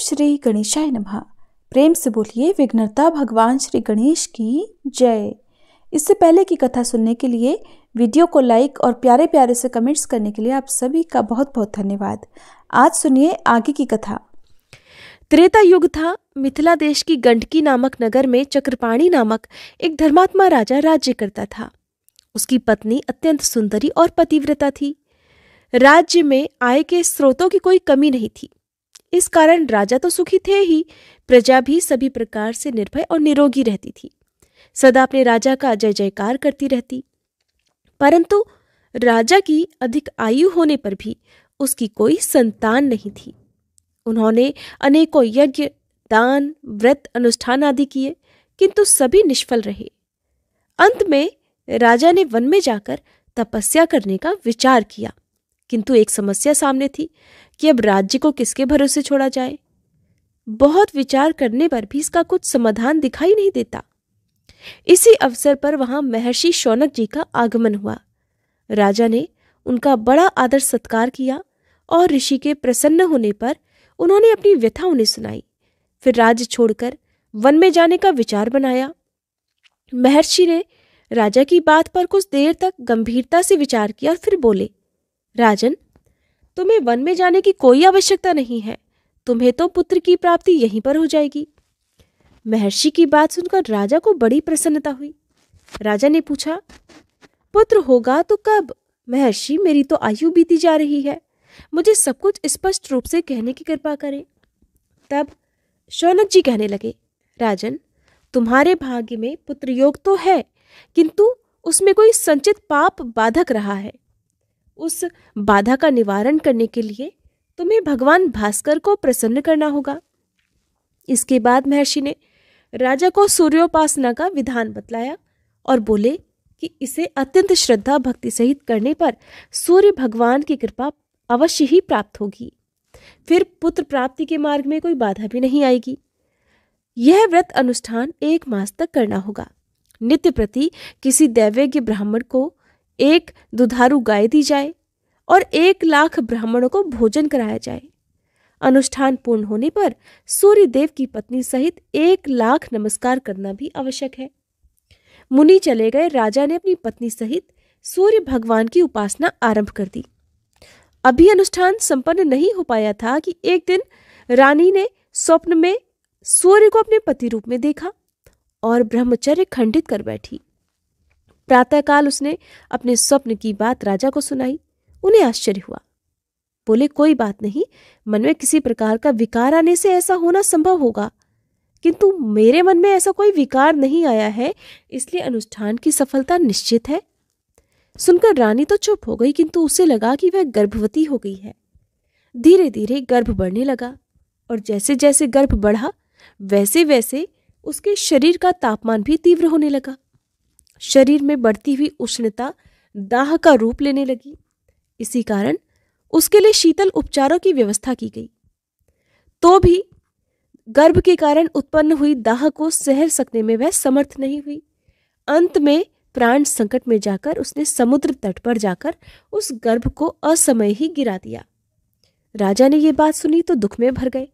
श्री गणेशाय नमः प्रेम से बोलिए विघ्नता भगवान श्री गणेश की जय इससे पहले की कथा सुनने के लिए वीडियो को लाइक और प्यारे प्यारे से कमेंट्स करने के लिए आप सभी का बहुत बहुत धन्यवाद आज सुनिए आगे की कथा त्रेता युग था मिथिला देश की गंडकी नामक नगर में चक्रपाणी नामक एक धर्मात्मा राजा राज्य करता था उसकी पत्नी अत्यंत सुंदरी और पतिव्रता थी राज्य में आय के स्रोतों की कोई कमी नहीं थी इस कारण राजा तो सुखी थे ही प्रजा भी सभी प्रकार से निर्भय और निरोगी रहती थी सदा अपने राजा का जय जयकार करती रहती परंतु राजा की अधिक आयु होने पर भी उसकी कोई संतान नहीं थी उन्होंने अनेकों यज्ञ दान व्रत अनुष्ठान आदि किए किंतु सभी निष्फल रहे अंत में राजा ने वन में जाकर तपस्या करने का विचार किया किंतु एक समस्या सामने थी कि अब राज्य को किसके भरोसे छोड़ा जाए बहुत विचार करने पर भी इसका कुछ समाधान दिखाई नहीं देता इसी अवसर पर वहां महर्षि शौनक जी का आगमन हुआ राजा ने उनका बड़ा आदर सत्कार किया और ऋषि के प्रसन्न होने पर उन्होंने अपनी व्यथा उन्हें सुनाई फिर राज्य छोड़कर वन में जाने का विचार बनाया महर्षि ने राजा की बात पर कुछ देर तक गंभीरता से विचार किया और फिर बोले राजन तुम्हें वन में जाने की कोई आवश्यकता नहीं है तुम्हें तो पुत्र की प्राप्ति यहीं पर हो जाएगी महर्षि की बात सुनकर राजा को बड़ी प्रसन्नता हुई राजा ने पूछा पुत्र होगा तो कब महर्षि मेरी तो आयु बीती जा रही है मुझे सब कुछ स्पष्ट रूप से कहने की कृपा करें तब शौनक जी कहने लगे राजन तुम्हारे भाग्य में पुत्र योग तो है किंतु उसमें कोई संचित पाप बाधक रहा है उस बाधा का निवारण करने के लिए तुम्हें भगवान भास्कर को प्रसन्न करना होगा इसके बाद महर्षि ने राजा को सूर्योपासना का विधान बतलाया और बोले कि इसे अत्यंत श्रद्धा भक्ति सहित करने पर सूर्य भगवान की कृपा अवश्य ही प्राप्त होगी फिर पुत्र प्राप्ति के मार्ग में कोई बाधा भी नहीं आएगी यह व्रत अनुष्ठान एक मास तक करना होगा नित्य प्रति किसी दैवज्ञ ब्राह्मण को एक दुधारू गाय दी जाए और एक लाख ब्राह्मणों को भोजन कराया जाए अनुष्ठान पूर्ण होने पर सूर्य देव की पत्नी सहित एक लाख नमस्कार करना भी आवश्यक है मुनि चले गए राजा ने अपनी पत्नी सहित सूर्य भगवान की उपासना आरंभ कर दी अभी अनुष्ठान संपन्न नहीं हो पाया था कि एक दिन रानी ने स्वप्न में सूर्य को अपने पति रूप में देखा और ब्रह्मचर्य खंडित कर बैठी प्रातःकाल उसने अपने स्वप्न की बात राजा को सुनाई उन्हें आश्चर्य हुआ बोले कोई बात नहीं मन में किसी प्रकार का विकार आने से ऐसा होना संभव होगा किंतु मेरे मन में ऐसा कोई विकार नहीं आया है इसलिए अनुष्ठान की सफलता निश्चित है सुनकर रानी तो चुप हो गई किंतु उसे लगा कि वह गर्भवती हो गई है धीरे धीरे गर्भ बढ़ने लगा और जैसे जैसे गर्भ बढ़ा वैसे वैसे उसके शरीर का तापमान भी तीव्र होने लगा शरीर में बढ़ती हुई उष्णता दाह का रूप लेने लगी इसी कारण उसके लिए शीतल उपचारों की व्यवस्था की गई तो भी गर्भ के कारण उत्पन्न हुई दाह को सहर सकने में वह समर्थ नहीं हुई अंत में प्राण संकट में जाकर उसने समुद्र तट पर जाकर उस गर्भ को असमय ही गिरा दिया राजा ने यह बात सुनी तो दुख में भर गए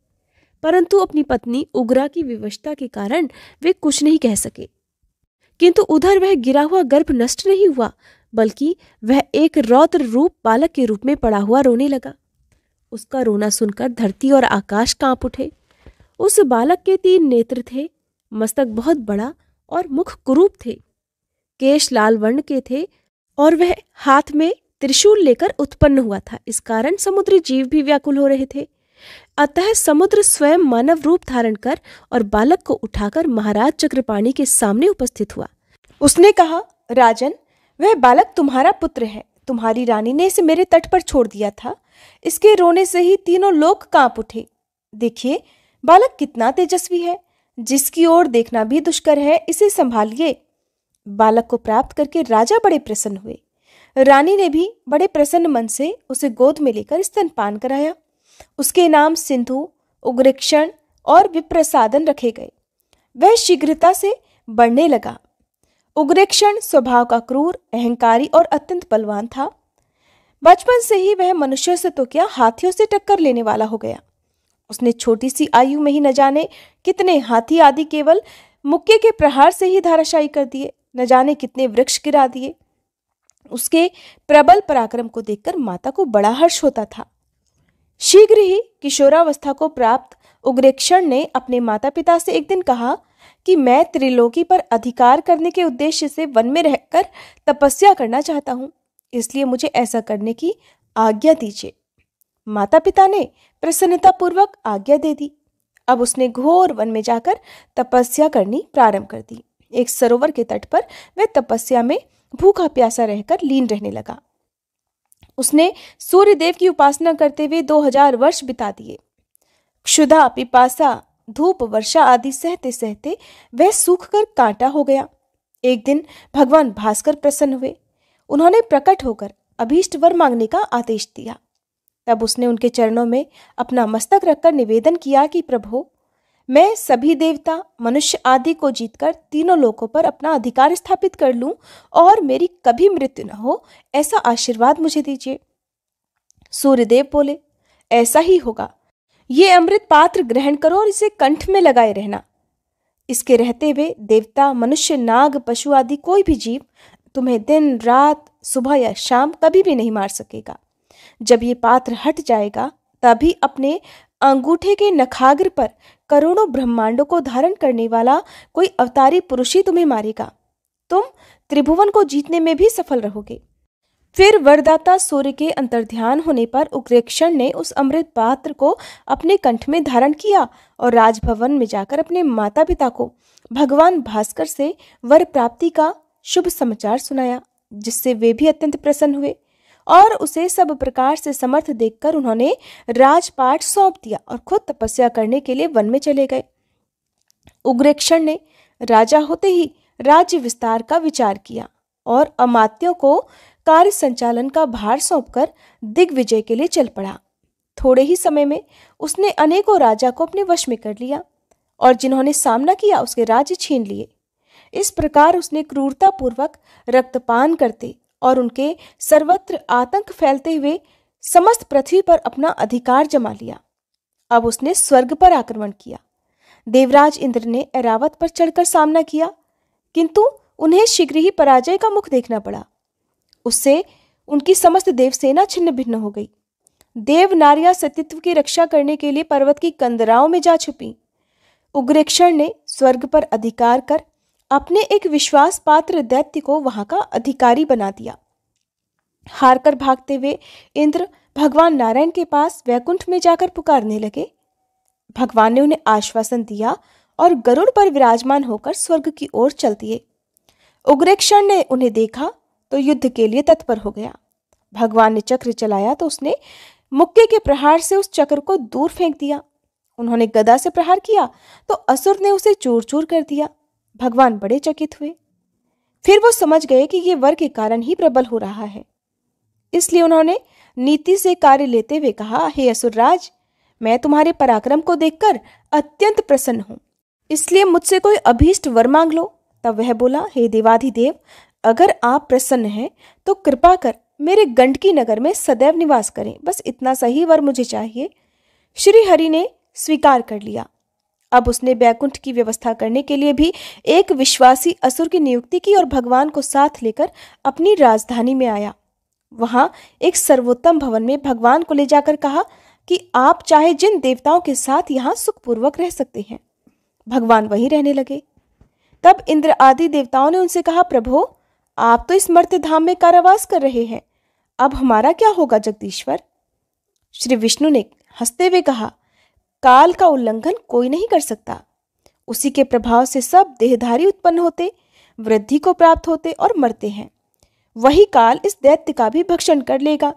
परंतु अपनी पत्नी उग्रा की विवशता के कारण वे कुछ नहीं कह सके किंतु उधर वह गिरा हुआ गर्भ नष्ट नहीं हुआ बल्कि वह एक रौद्र रूप बालक के रूप में पड़ा हुआ रोने लगा उसका रोना सुनकर धरती और आकाश कांप उठे उस बालक के तीन नेत्र थे मस्तक बहुत बड़ा और मुख कुरूप थे केश लाल वर्ण के थे और वह हाथ में त्रिशूल लेकर उत्पन्न हुआ था इस कारण समुद्री जीव भी व्याकुल हो रहे थे अतः समुद्र स्वयं मानव रूप धारण कर और बालक को उठाकर महाराज चक्रपाणी के सामने उपस्थित हुआ उसने कहा राजन वह बालक तुम्हारा पुत्र है तुम्हारी रानी ने इसे मेरे तट पर छोड़ दिया था इसके रोने से ही तीनों लोग कांप उठे देखिए बालक कितना तेजस्वी है जिसकी ओर देखना भी दुष्कर है इसे संभालिए बालक को प्राप्त करके राजा बड़े प्रसन्न हुए रानी ने भी बड़े प्रसन्न मन से उसे गोद में लेकर स्तनपान कराया उसके नाम सिंधु उग्रक्षण और विप्रसादन रखे गए वह शीघ्रता से बढ़ने लगा उग्रक्षण स्वभाव का क्रूर अहंकारी और अत्यंत बलवान था बचपन से ही वह मनुष्यों से तो क्या हाथियों से टक्कर लेने वाला हो गया उसने छोटी सी आयु में ही न जाने कितने हाथी आदि केवल मुक्के के प्रहार से ही धाराशाही कर दिए न जाने कितने वृक्ष गिरा दिए उसके प्रबल पराक्रम को देखकर माता को बड़ा हर्ष होता था शीघ्र ही किशोरावस्था को प्राप्त उग्रेक्षण ने अपने माता पिता से एक दिन कहा कि मैं त्रिलोकी पर अधिकार करने के उद्देश्य से वन में रहकर तपस्या करना चाहता हूँ इसलिए मुझे ऐसा करने की आज्ञा दीजिए माता पिता ने प्रसन्नतापूर्वक आज्ञा दे दी अब उसने घोर वन में जाकर तपस्या करनी प्रारंभ कर दी एक सरोवर के तट पर वह तपस्या में भूखा प्यासा रहकर लीन रहने लगा उसने सूर्यदेव की उपासना करते हुए 2000 वर्ष बिता दिए क्षुधा पिपासा धूप वर्षा आदि सहते सहते वह सूख कर कांटा हो गया एक दिन भगवान भास्कर प्रसन्न हुए उन्होंने प्रकट होकर अभीष्ट वर मांगने का आदेश दिया तब उसने उनके चरणों में अपना मस्तक रखकर निवेदन किया कि प्रभु मैं सभी देवता मनुष्य आदि को जीतकर तीनों लोकों पर अपना अधिकार स्थापित कर लूं और मेरी कभी मृत्यु न हो ऐसा आशीर्वाद मुझे दीजिए सूर्यदेव बोले ऐसा ही होगा ये अमृत पात्र ग्रहण करो और इसे कंठ में लगाए रहना इसके रहते हुए देवता मनुष्य नाग पशु आदि कोई भी जीव तुम्हें दिन रात सुबह या शाम कभी भी नहीं मार सकेगा जब ये पात्र हट जाएगा तभी अपने अंगूठे के नखाग्र पर करोड़ों ब्रह्मांडों को धारण करने वाला कोई अवतारी पुरुष ही तुम्हें मारेगा तुम त्रिभुवन को जीतने में भी सफल रहोगे फिर वरदाता सूर्य के अंतर्ध्यान होने पर उग्रेक्षण ने उस अमृत पात्र को अपने कंठ में धारण किया और राजभवन में जाकर अपने माता पिता को भगवान भास्कर से वर प्राप्ति का शुभ समाचार सुनाया जिससे वे भी अत्यंत प्रसन्न हुए और उसे सब प्रकार से समर्थ देखकर उन्होंने राजपाट सौंप दिया और खुद तपस्या करने के लिए वन में चले गए उग्रेक्षण ने राजा होते ही राज्य विस्तार का विचार किया और अमात्यों को कार्य संचालन का भार सौंपकर दिग्विजय के लिए चल पड़ा थोड़े ही समय में उसने अनेकों राजा को अपने वश में कर लिया और जिन्होंने सामना किया उसके राज्य छीन लिए इस प्रकार उसने क्रूरतापूर्वक रक्तपान करते और उनके सर्वत्र आतंक फैलते हुए समस्त पृथ्वी पर अपना अधिकार जमा लिया अब उसने स्वर्ग पर आक्रमण किया देवराज इंद्र ने एरावत पर चढ़कर सामना किया किंतु उन्हें शीघ्र ही पराजय का मुख देखना पड़ा उससे उनकी समस्त देवसेना छिन्न भिन्न हो गई देव नारिया सतित्व की रक्षा करने के लिए पर्वत की कंदराओं में जा छुपी उग्रेक्षण ने स्वर्ग पर अधिकार कर अपने एक विश्वास पात्र दैत्य को वहां का अधिकारी बना दिया हारकर भागते हुए इंद्र भगवान नारायण के पास वैकुंठ में जाकर पुकारने लगे भगवान ने उन्हें आश्वासन दिया और गरुड़ पर विराजमान होकर स्वर्ग की ओर चल दिए उग्रेक्षण ने उन्हें देखा तो युद्ध के लिए तत्पर हो गया भगवान ने चक्र चलाया तो उसने मुक्के के प्रहार से उस चक्र को दूर फेंक दिया उन्होंने गदा से प्रहार किया तो असुर ने उसे चूर चूर कर दिया भगवान बड़े चकित हुए फिर वो समझ गए कि ये वर के कारण ही प्रबल हो रहा है इसलिए उन्होंने नीति से कार्य लेते हुए कहा हे असुरराज मैं तुम्हारे पराक्रम को देखकर अत्यंत प्रसन्न हूं इसलिए मुझसे कोई अभीष्ट वर मांग लो तब वह बोला हे देवाधिदेव अगर आप प्रसन्न हैं तो कृपा कर मेरे गंडकी नगर में सदैव निवास करें बस इतना सही वर मुझे चाहिए श्री हरि ने स्वीकार कर लिया अब उसने बैकुंठ की व्यवस्था करने के लिए भी एक विश्वासी असुर की नियुक्ति की और भगवान को साथ लेकर अपनी राजधानी में आया वहां एक सर्वोत्तम भवन में भगवान को ले जाकर कहा कि आप चाहे जिन देवताओं के साथ यहाँ सुखपूर्वक रह सकते हैं भगवान वहीं रहने लगे तब इंद्र आदि देवताओं ने उनसे कहा प्रभो आप तो इस मर्त्य धाम में कारावास कर रहे हैं अब हमारा क्या होगा जगदीश्वर श्री विष्णु ने हंसते हुए कहा काल का उल्लंघन कोई नहीं कर सकता उसी के प्रभाव से सब देहधारी उत्पन्न होते वृद्धि को प्राप्त होते और मरते हैं वही काल इस दैत्य का भी भक्षण कर लेगा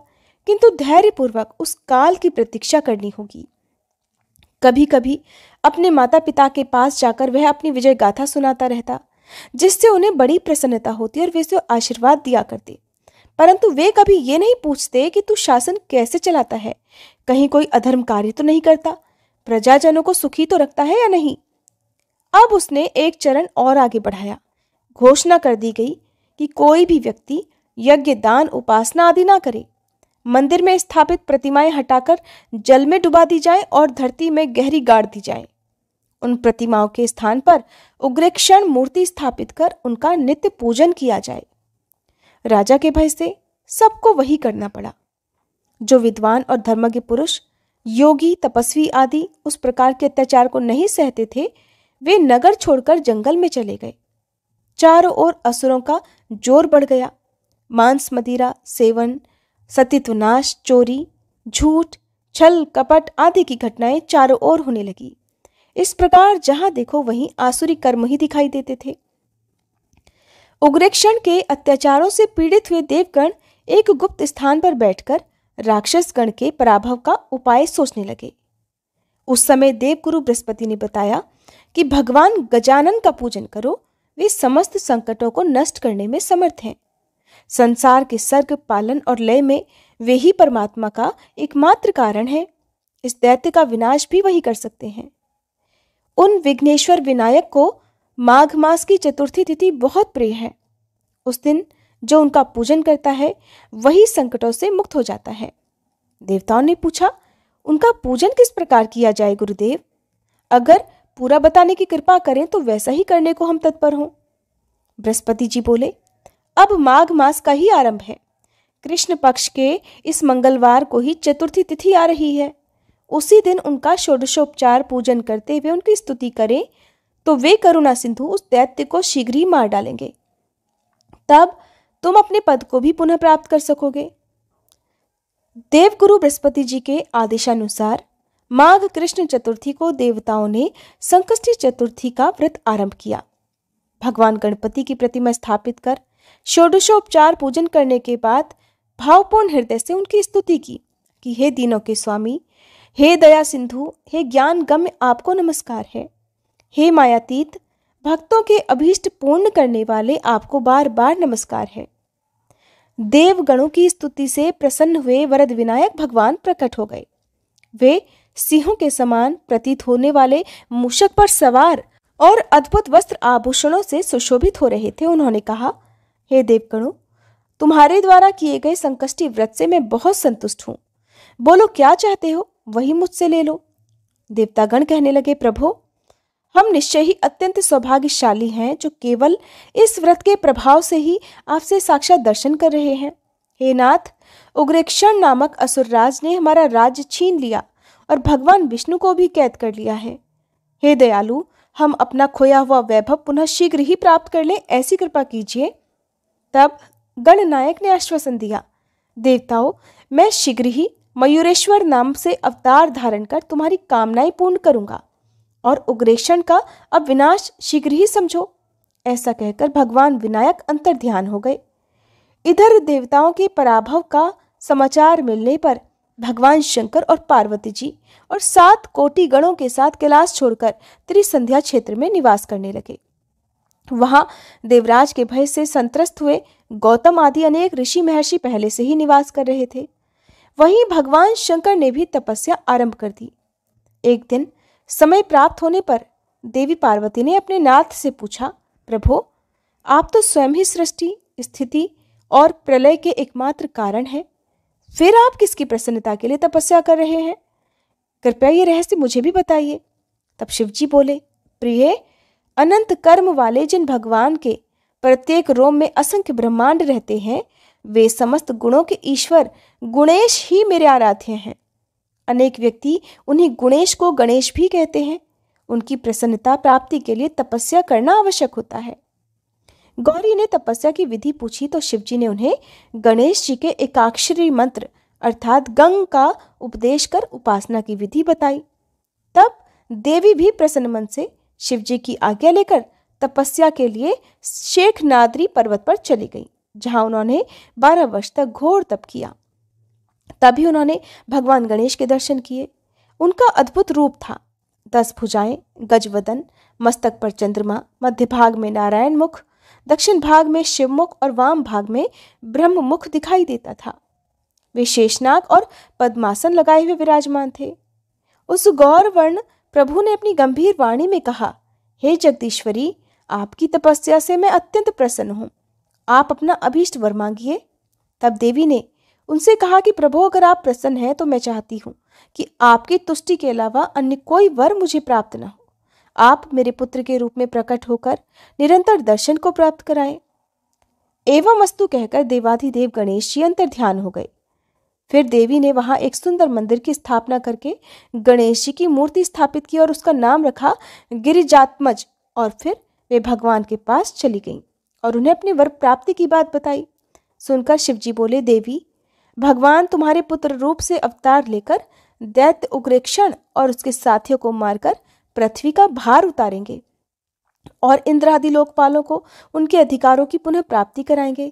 किंतु धैर्यपूर्वक उस काल की प्रतीक्षा करनी होगी कभी कभी अपने माता पिता के पास जाकर वह अपनी विजय गाथा सुनाता रहता जिससे उन्हें बड़ी प्रसन्नता होती और वे उसे आशीर्वाद दिया करते परंतु वे कभी ये नहीं पूछते कि तू शासन कैसे चलाता है कहीं कोई अधर्म कार्य तो नहीं करता प्रजाजनों को सुखी तो रखता है या नहीं अब उसने एक चरण और आगे बढ़ाया घोषणा कर दी गई कि कोई भी व्यक्ति यज्ञ दान उपासना आदि ना करे मंदिर में स्थापित प्रतिमाएं हटाकर जल में डुबा दी जाए और धरती में गहरी गाड़ दी जाए उन प्रतिमाओं के स्थान पर उग्रेक्षण मूर्ति स्थापित कर उनका नित्य पूजन किया जाए राजा के भय से सबको वही करना पड़ा जो विद्वान और धर्मज्ञ पुरुष योगी तपस्वी आदि उस प्रकार के अत्याचार को नहीं सहते थे वे नगर छोड़कर जंगल में चले गए चारों ओर असुरों का जोर बढ़ गया मांस मदिरा सेवन सतीत्वनाश चोरी झूठ छल कपट आदि की घटनाएं चारों ओर होने लगी इस प्रकार जहां देखो वहीं आसुरी कर्म ही दिखाई देते थे उग्रेक्षण के अत्याचारों से पीड़ित हुए देवगण एक गुप्त स्थान पर बैठकर राक्षसगण के पराभव का उपाय सोचने लगे उस समय देवगुरु बृहस्पति ने बताया कि भगवान गजानन का पूजन करो वे समस्त संकटों को नष्ट करने में समर्थ हैं संसार के सर्ग पालन और लय में वे ही परमात्मा का एकमात्र कारण है इस दैत्य का विनाश भी वही कर सकते हैं उन विघ्नेश्वर विनायक को माघ मास की चतुर्थी तिथि बहुत प्रिय है उस दिन जो उनका पूजन करता है वही संकटों से मुक्त हो जाता है देवताओं ने पूछा उनका पूजन किस प्रकार किया जाए गुरुदेव अगर पूरा बताने की कृपा करें तो वैसा ही करने को हम तत्पर हों बृहस्पति जी बोले अब माघ मास का ही आरंभ है कृष्ण पक्ष के इस मंगलवार को ही चतुर्थी तिथि आ रही है उसी दिन उनका षोडशोपचार पूजन करते हुए उनकी स्तुति करें तो वे करुणा सिंधु उस दैत्य को शीघ्र ही मार डालेंगे तब तुम अपने पद को भी पुनः प्राप्त कर सकोगे देवगुरु बृहस्पति जी के आदेशानुसार माघ कृष्ण चतुर्थी को देवताओं ने संकष्टी चतुर्थी का व्रत आरंभ किया भगवान गणपति की प्रतिमा स्थापित कर षोडशोपचार पूजन करने के बाद भावपूर्ण हृदय से उनकी स्तुति की कि हे दीनों के स्वामी हे दया सिंधु हे ज्ञान गम्य आपको नमस्कार है हे मायातीत भक्तों के अभीष्ट पूर्ण करने वाले आपको बार बार नमस्कार है देवगणों की स्तुति से प्रसन्न हुए वरद विनायक भगवान प्रकट हो गए वे सिंहों के समान प्रतीत होने वाले मूषक पर सवार और अद्भुत वस्त्र आभूषणों से सुशोभित हो रहे थे उन्होंने कहा हे hey तुम्हारे द्वारा किए गए संकष्टी व्रत से मैं बहुत संतुष्ट हूँ बोलो क्या चाहते हो वही मुझसे ले लो देवतागण कहने लगे प्रभो हम निश्चय ही अत्यंत सौभाग्यशाली हैं जो केवल इस व्रत के प्रभाव से ही आपसे साक्षात दर्शन कर रहे हैं हे नाथ उग्रेक्षण नामक असुरराज ने हमारा राज्य छीन लिया और भगवान विष्णु को भी कैद कर लिया है हे दयालु हम अपना खोया हुआ वैभव पुनः शीघ्र ही प्राप्त कर लें ऐसी कृपा कीजिए तब गणनायक ने आश्वासन दिया देवताओं मैं शीघ्र ही मयूरेश्वर नाम से अवतार धारण कर तुम्हारी कामनाएं पूर्ण करूंगा और उग्रेशन का अब विनाश शीघ्र ही समझो ऐसा कहकर भगवान विनायक अंतर ध्यान हो गए इधर देवताओं के पराभव का समाचार मिलने पर भगवान शंकर और पार्वती जी और सात कोटि गणों के साथ कैलाश छोड़कर त्रिसंध्या क्षेत्र में निवास करने लगे वहां देवराज के भय से संतरस्त हुए गौतम आदि अनेक ऋषि महर्षि पहले से ही निवास कर रहे थे वहीं भगवान शंकर ने भी तपस्या आरंभ कर दी एक दिन समय प्राप्त होने पर देवी पार्वती ने अपने नाथ से पूछा प्रभो आप तो स्वयं ही सृष्टि स्थिति और प्रलय के एकमात्र कारण हैं फिर आप किसकी प्रसन्नता के लिए तपस्या कर रहे हैं कृपया ये रहस्य मुझे भी बताइए तब शिवजी बोले प्रिय अनंत कर्म वाले जिन भगवान के प्रत्येक रोम में असंख्य ब्रह्मांड रहते हैं वे समस्त गुणों के ईश्वर गुणेश ही मेरे आराध्य हैं अनेक व्यक्ति उन्हीं गुणेश को गणेश भी कहते हैं उनकी प्रसन्नता प्राप्ति के लिए तपस्या करना आवश्यक होता है गौरी ने तपस्या की विधि पूछी तो शिवजी ने उन्हें गणेश जी के एकाक्षरी मंत्र अर्थात गंग का उपदेश कर उपासना की विधि बताई तब देवी भी प्रसन्न मन से शिवजी की आज्ञा लेकर तपस्या के लिए शेख नादरी पर्वत पर चली गई जहां उन्होंने बारह वर्ष तक घोर तप किया तभी उन्होंने भगवान गणेश के दर्शन किए उनका अद्भुत रूप था दस भुजाएं गजवदन मस्तक पर चंद्रमा मध्य भाग में नारायण मुख दक्षिण भाग में शिवमुख और वाम भाग में ब्रह्म मुख दिखाई देता था वे शेषनाग और पद्मासन लगाए हुए विराजमान थे उस गौरवर्ण प्रभु ने अपनी गंभीर वाणी में कहा हे जगदीश्वरी आपकी तपस्या से मैं अत्यंत प्रसन्न हूँ आप अपना अभीष्ट वर मांगिए तब देवी ने उनसे कहा कि प्रभु अगर आप प्रसन्न हैं तो मैं चाहती हूँ कि आपकी तुष्टि के अलावा अन्य कोई वर मुझे प्राप्त न हो आप मेरे पुत्र के रूप में प्रकट होकर निरंतर दर्शन को प्राप्त कराएं एवं वस्तु कहकर देवाधिदेव गणेश जी अंतर ध्यान हो गए फिर देवी ने वहाँ एक सुंदर मंदिर की स्थापना करके गणेश जी की मूर्ति स्थापित की और उसका नाम रखा गिरिजात्मज और फिर वे भगवान के पास चली गईं और उन्हें अपने वर प्राप्ति की बात बताई सुनकर शिवजी बोले देवी भगवान तुम्हारे पुत्र रूप से अवतार लेकर दैत्य उग्रेक्षण और उसके साथियों को मारकर पृथ्वी का भार उतारेंगे और इंद्र आदि लोकपालों को उनके अधिकारों की पुनः प्राप्ति कराएंगे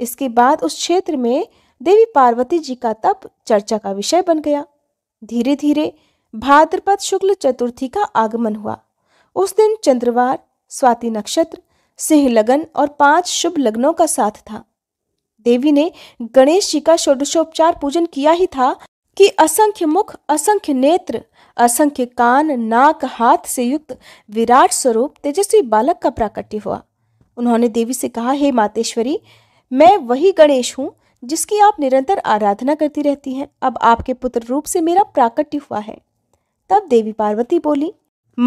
इसके बाद उस क्षेत्र में देवी पार्वती जी का तप चर्चा का विषय बन गया धीरे धीरे भाद्रपद शुक्ल चतुर्थी का आगमन हुआ उस दिन चंद्रवार स्वाति नक्षत्र सिंह लगन और पांच शुभ लग्नों का साथ था देवी ने गणेश जी का षोडशोपचार पूजन किया ही था कि असंख्य मुख असंख्य नेत्र असंख्य कान नाक हाथ से युक्त विराट स्वरूप तेजस्वी बालक का प्राकट्य हुआ उन्होंने देवी से कहा हे मातेश्वरी मैं वही गणेश हूँ जिसकी आप निरंतर आराधना करती रहती हैं अब आपके पुत्र रूप से मेरा प्राकट्य हुआ है तब देवी पार्वती बोली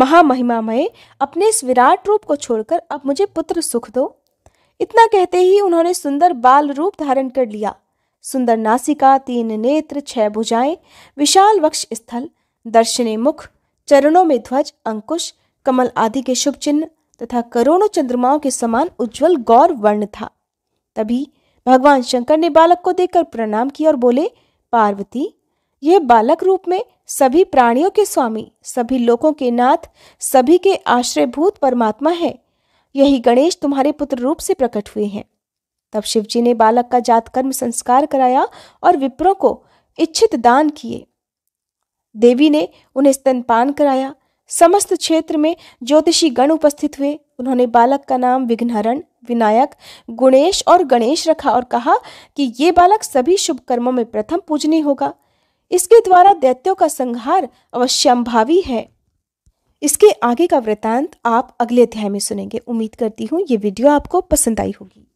मय अपने इस विराट रूप को छोड़कर अब मुझे पुत्र सुख दो इतना कहते ही उन्होंने सुंदर बाल रूप धारण कर लिया सुंदर नासिका तीन नेत्र छह भुजाएं विशाल वक्ष स्थल दर्शने मुख चरणों में ध्वज अंकुश कमल आदि के शुभ चिन्ह तथा करोड़ों चंद्रमाओं के समान उज्जवल गौर वर्ण था तभी भगवान शंकर ने बालक को देखकर प्रणाम किया और बोले पार्वती यह बालक रूप में सभी प्राणियों के स्वामी सभी लोगों के नाथ सभी के आश्रयभूत परमात्मा है यही गणेश तुम्हारे पुत्र रूप से प्रकट हुए हैं तब शिवजी ने बालक का जात कर्म संस्कार कराया और विप्रों को इच्छित दान किए देवी ने उन्हें स्तनपान कराया समस्त क्षेत्र में ज्योतिषी गण उपस्थित हुए उन्होंने बालक का नाम विघ्नहरण विनायक गुणेश और गणेश रखा और कहा कि ये बालक सभी शुभ कर्मों में प्रथम पूजनीय होगा इसके द्वारा दैत्यों का संहार अवश्यंभावी है इसके आगे का वृत्तांत आप अगले अध्याय में सुनेंगे उम्मीद करती हूँ ये वीडियो आपको पसंद आई होगी